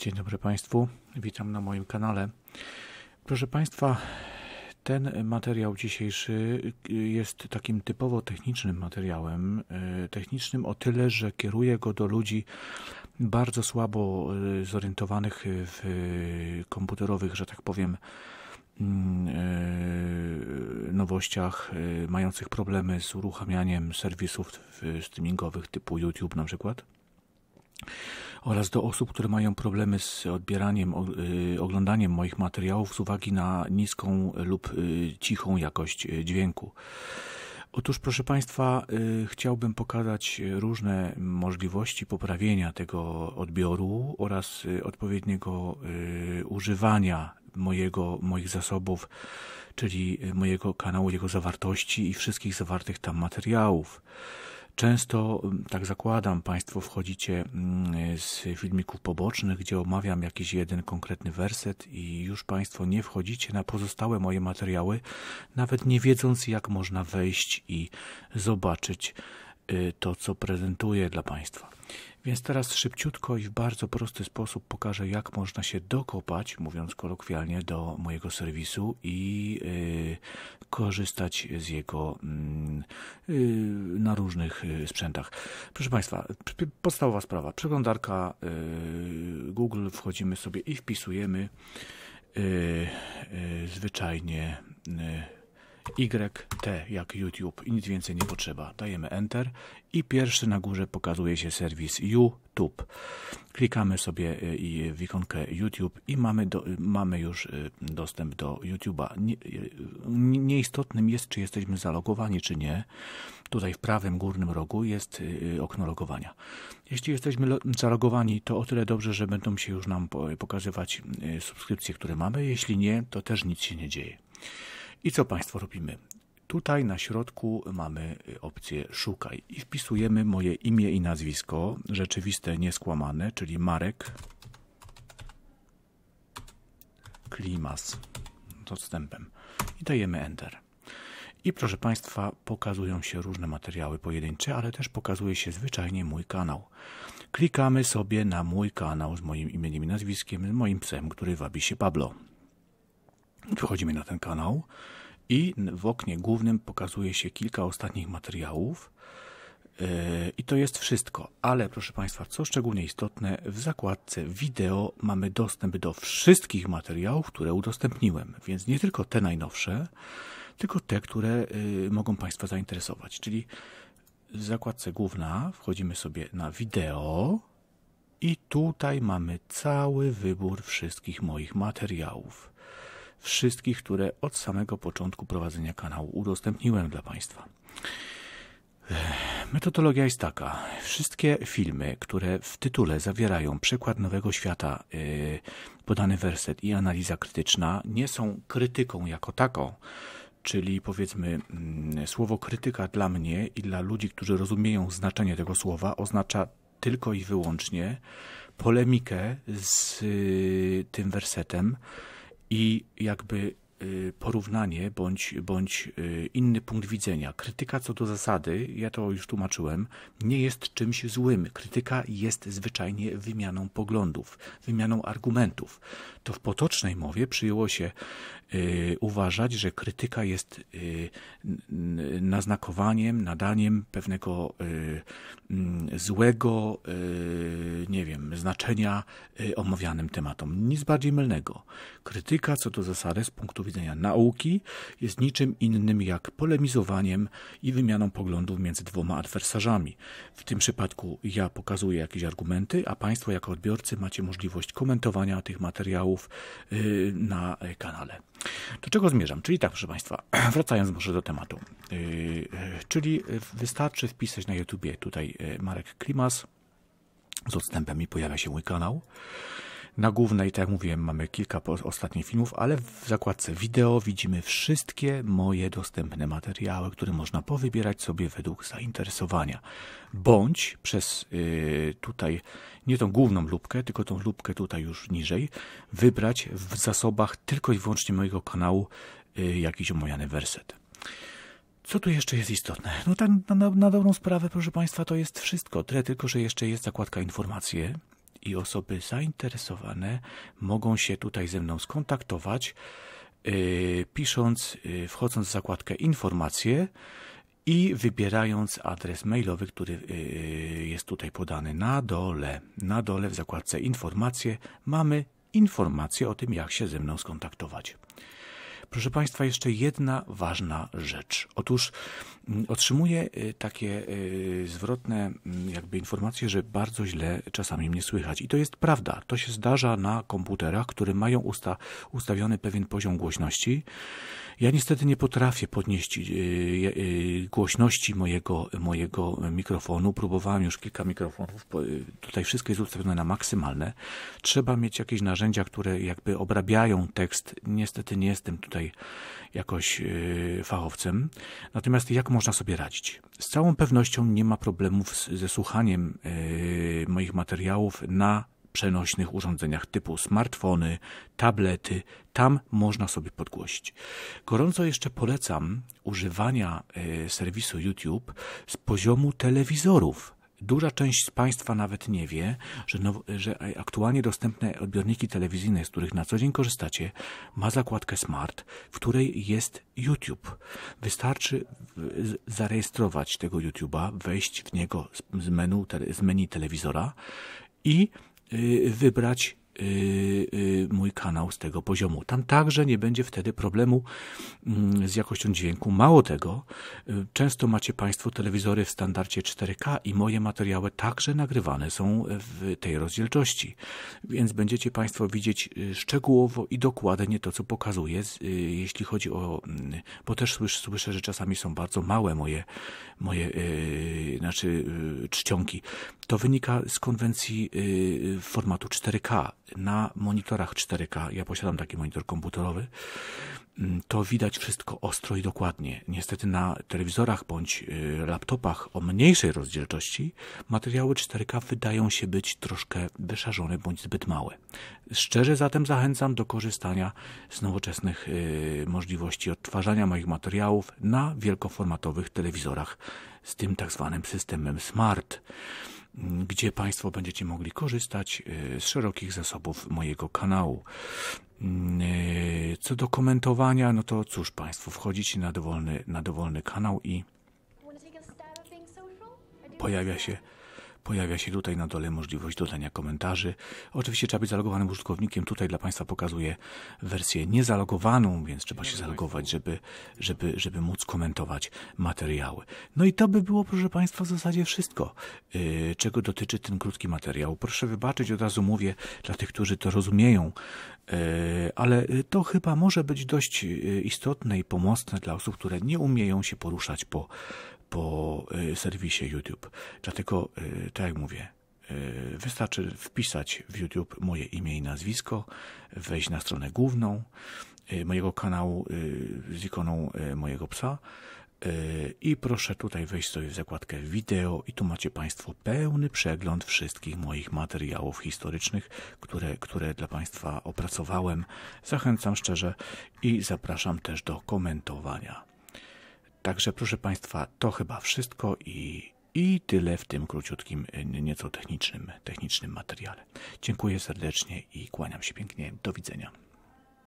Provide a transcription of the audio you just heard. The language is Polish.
Dzień dobry Państwu, witam na moim kanale. Proszę Państwa, ten materiał dzisiejszy jest takim typowo technicznym materiałem. E, technicznym o tyle, że kieruję go do ludzi bardzo słabo e, zorientowanych w komputerowych, że tak powiem, mm, e, nowościach, mających problemy z uruchamianiem serwisów streamingowych typu YouTube na przykład oraz do osób, które mają problemy z odbieraniem, y, oglądaniem moich materiałów z uwagi na niską lub y, cichą jakość y, dźwięku. Otóż, proszę Państwa, chciałbym pokazać różne możliwości poprawienia tego odbioru oraz odpowiedniego używania mojego, moich zasobów, czyli mojego kanału, jego zawartości i wszystkich zawartych tam materiałów. Często, mm, tak zakładam, Państwo wchodzicie mm, z filmików pobocznych, gdzie omawiam jakiś jeden konkretny werset i już Państwo nie wchodzicie na pozostałe moje materiały, nawet nie wiedząc, jak można wejść i zobaczyć y, to, co prezentuję dla Państwa. Więc teraz szybciutko i w bardzo prosty sposób pokażę, jak można się dokopać, mówiąc kolokwialnie, do mojego serwisu i y, korzystać z jego mm, y, na różnych y, sprzętach. Proszę Państwa, podstawowa sprawa. Przeglądarka y, Google wchodzimy sobie i wpisujemy zwyczajnie YT jak YouTube i nic więcej nie potrzeba. Dajemy Enter i pierwszy na górze pokazuje się serwis YouTube. Klikamy sobie y, w ikonkę YouTube i mamy, do, y, mamy już y, dostęp do YouTube'a. Nieistotnym jest, czy jesteśmy zalogowani, czy nie. Tutaj w prawym górnym rogu jest okno logowania. Jeśli jesteśmy zalogowani, to o tyle dobrze, że będą się już nam pokazywać subskrypcje, które mamy. Jeśli nie, to też nic się nie dzieje. I co Państwo robimy? Tutaj na środku mamy y, opcję szukaj i wpisujemy moje imię i nazwisko, rzeczywiste, nieskłamane, czyli Marek Klimas z odstępem i dajemy Enter. I proszę Państwa, pokazują się różne materiały pojedyncze, ale też pokazuje się zwyczajnie mój kanał. Klikamy sobie na mój kanał z moim imieniem i nazwiskiem, z moim psem, który wabi się Pablo. Wchodzimy na ten kanał i w oknie głównym pokazuje się kilka ostatnich materiałów. E, I to jest wszystko, ale proszę Państwa, co szczególnie istotne, w zakładce wideo mamy dostęp do wszystkich materiałów, które udostępniłem, więc nie tylko te najnowsze, tylko te, które y, mogą Państwa zainteresować. Czyli w zakładce główna wchodzimy sobie na wideo i tutaj mamy cały wybór wszystkich moich materiałów wszystkich, które od samego początku prowadzenia kanału udostępniłem dla Państwa. Metodologia jest taka. Wszystkie filmy, które w tytule zawierają przykład nowego świata, yy, podany werset i analiza krytyczna, nie są krytyką jako taką, czyli powiedzmy yy, słowo krytyka dla mnie i dla ludzi, którzy rozumieją znaczenie tego słowa, oznacza tylko i wyłącznie polemikę z yy, tym wersetem, i jakby Y, porównanie bądź, bądź y, inny punkt widzenia. Krytyka co do zasady, ja to już tłumaczyłem, nie jest czymś złym. Krytyka jest zwyczajnie wymianą poglądów, wymianą argumentów. To w potocznej mowie przyjęło się y, uważać, że krytyka jest y, naznakowaniem, nadaniem pewnego y, mm, złego, y, nie wiem, znaczenia omawianym tematom. Nic bardziej mylnego. Krytyka co do zasady z punktu widzenia widzenia nauki jest niczym innym jak polemizowaniem i wymianą poglądów między dwoma adwersarzami. W tym przypadku ja pokazuję jakieś argumenty, a Państwo jako odbiorcy macie możliwość komentowania tych materiałów y, na kanale. Do czego zmierzam? Czyli tak, proszę Państwa, wracając może do tematu. Y, y, czyli wystarczy wpisać na YouTubie tutaj Marek Klimas z odstępem i pojawia się mój kanał. Na głównej, tak jak mówiłem, mamy kilka ostatnich filmów, ale w zakładce wideo widzimy wszystkie moje dostępne materiały, które można powybierać sobie według zainteresowania. Bądź przez yy, tutaj nie tą główną lubkę, tylko tą lubkę tutaj już niżej, wybrać w zasobach tylko i wyłącznie mojego kanału yy, jakiś omawiany werset. Co tu jeszcze jest istotne? No tak na, na, dobrą sprawę, proszę Państwa, to jest wszystko. Tyle tylko, że jeszcze jest zakładka informacje, i osoby zainteresowane mogą się tutaj ze mną skontaktować, y, pisząc, y, wchodząc w zakładkę informacje i wybierając adres mailowy, który y, jest tutaj podany na dole. Na dole w zakładce informacje mamy informacje o tym, jak się ze mną skontaktować. Proszę Państwa, jeszcze jedna ważna rzecz. Otóż mm, otrzymuję y, takie y, zwrotne mm, jakby informacje, że bardzo źle czasami mnie słychać. I to jest prawda. To się zdarza na komputerach, które mają usta ustawiony pewien poziom głośności. Ja niestety nie potrafię podnieść y, głośności mojego, mojego mikrofonu. Próbowałem już kilka mikrofonów. Tutaj wszystko jest ustawione na maksymalne. Trzeba mieć jakieś narzędzia, które jakby obrabiają tekst. Niestety nie jestem tutaj tutaj jakoś y, fachowcem. Natomiast jak można sobie radzić? Z całą pewnością nie ma problemów ze słuchaniem y, moich materiałów na przenośnych urządzeniach typu smartfony, tablety. Tam można sobie podgłosić. Gorąco jeszcze polecam używania y, serwisu YouTube z poziomu telewizorów Duża część z Państwa nawet nie wie, że, że aktualnie dostępne odbiorniki telewizyjne, z których na co dzień korzystacie, ma zakładkę Smart, w której jest YouTube. Wystarczy zarejestrować tego YouTube'a, wejść w niego z menu, z menu telewizora i y, wybrać Y, y, mój kanał z tego poziomu. Tam także nie będzie wtedy problemu mm, z jakością dźwięku. Mało tego, y, często macie Państwo telewizory w standardzie 4K i moje materiały także nagrywane są w tej rozdzielczości, więc będziecie Państwo widzieć szczegółowo i dokładnie to, co pokazuję, jeśli chodzi o... Mm, bo też słyszę, że czasami są bardzo małe moje, moje znaczy czcionki. To wynika z konwencji formatu 4K, na monitorach 4K, ja posiadam taki monitor komputerowy, mm, to widać wszystko ostro i dokładnie. Niestety na telewizorach bądź y, laptopach o mniejszej rozdzielczości materiały 4K wydają się być troszkę wyszarzone bądź zbyt małe. Szczerze zatem zachęcam do korzystania z nowoczesnych y, możliwości odtwarzania moich materiałów na wielkoformatowych telewizorach z tym tak zwanym systemem smart gdzie Państwo będziecie mogli korzystać y, z szerokich zasobów mojego kanału. Mm, y, co do komentowania, no to cóż Państwo, wchodzicie na dowolny, na dowolny kanał i pojawia się Pojawia się tutaj na dole możliwość dodania komentarzy. Oczywiście trzeba być zalogowanym użytkownikiem. Tutaj dla Państwa pokazuję wersję niezalogowaną, więc trzeba się zalogować, żeby, żeby, żeby móc komentować materiały. No i to by było, proszę Państwa, w zasadzie wszystko, yy, czego dotyczy ten krótki materiał. Proszę wybaczyć, od razu mówię dla tych, którzy to rozumieją, yy, ale to chyba może być dość yy, istotne i pomocne dla osób, które nie umieją się poruszać po po y, serwisie YouTube. Dlatego, y, tak jak mówię, y, wystarczy wpisać w YouTube moje imię i nazwisko, wejść na stronę główną mojego kanału z ikoną mojego psa i proszę tutaj wejść sobie w zakładkę wideo i tu macie Państwo pełny przegląd wszystkich moich materiałów historycznych, które, które dla Państwa opracowałem. Zachęcam szczerze i zapraszam też do komentowania. Także proszę Państwa, to chyba wszystko i, i tyle w tym króciutkim, nieco technicznym, technicznym materiale. Dziękuję serdecznie i kłaniam się pięknie. Do widzenia.